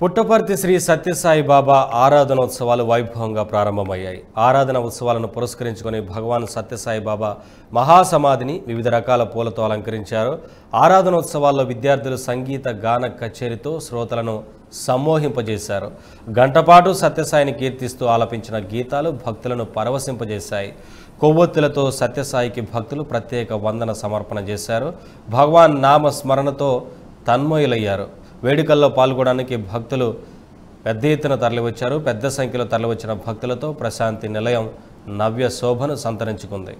పుట్టపర్తి శ్రీ సత్యసాయి బాబా ఆరాధన ఉత్సవాలు వైభవంగా ప్రారంభమయ్యాయి ఆరాధన ఉత్సవాలను పురస్కరించుకొని భగవాన్ సత్యసాయి బాబా మహాసమాధిని వివిధ రకాల పూలతో అలంకరించారు ఆరాధన ఉత్సవాల్లో విద్యార్థులు సంగీత గాన కచేరితో శ్రోతలను సమ్మోహింపజేశారు గంటపాటు సత్యసాయిని కీర్తిస్తూ ఆలపించిన గీతాలు భక్తులను పరవశింపజేశాయి కొవ్వొత్తులతో సత్యసాయికి భక్తులు ప్రత్యేక వందన సమర్పణ చేశారు భగవాన్ నామ స్మరణతో తన్మయులయ్యారు వేడుకల్లో పాల్గొనడానికి భక్తులు పెద్ద ఎత్తున తరలివచ్చారు పెద్ద సంఖ్యలో తరలివచ్చిన భక్తులతో ప్రశాంతి నిలయం నవ్య శోభను సంతరించుకుంది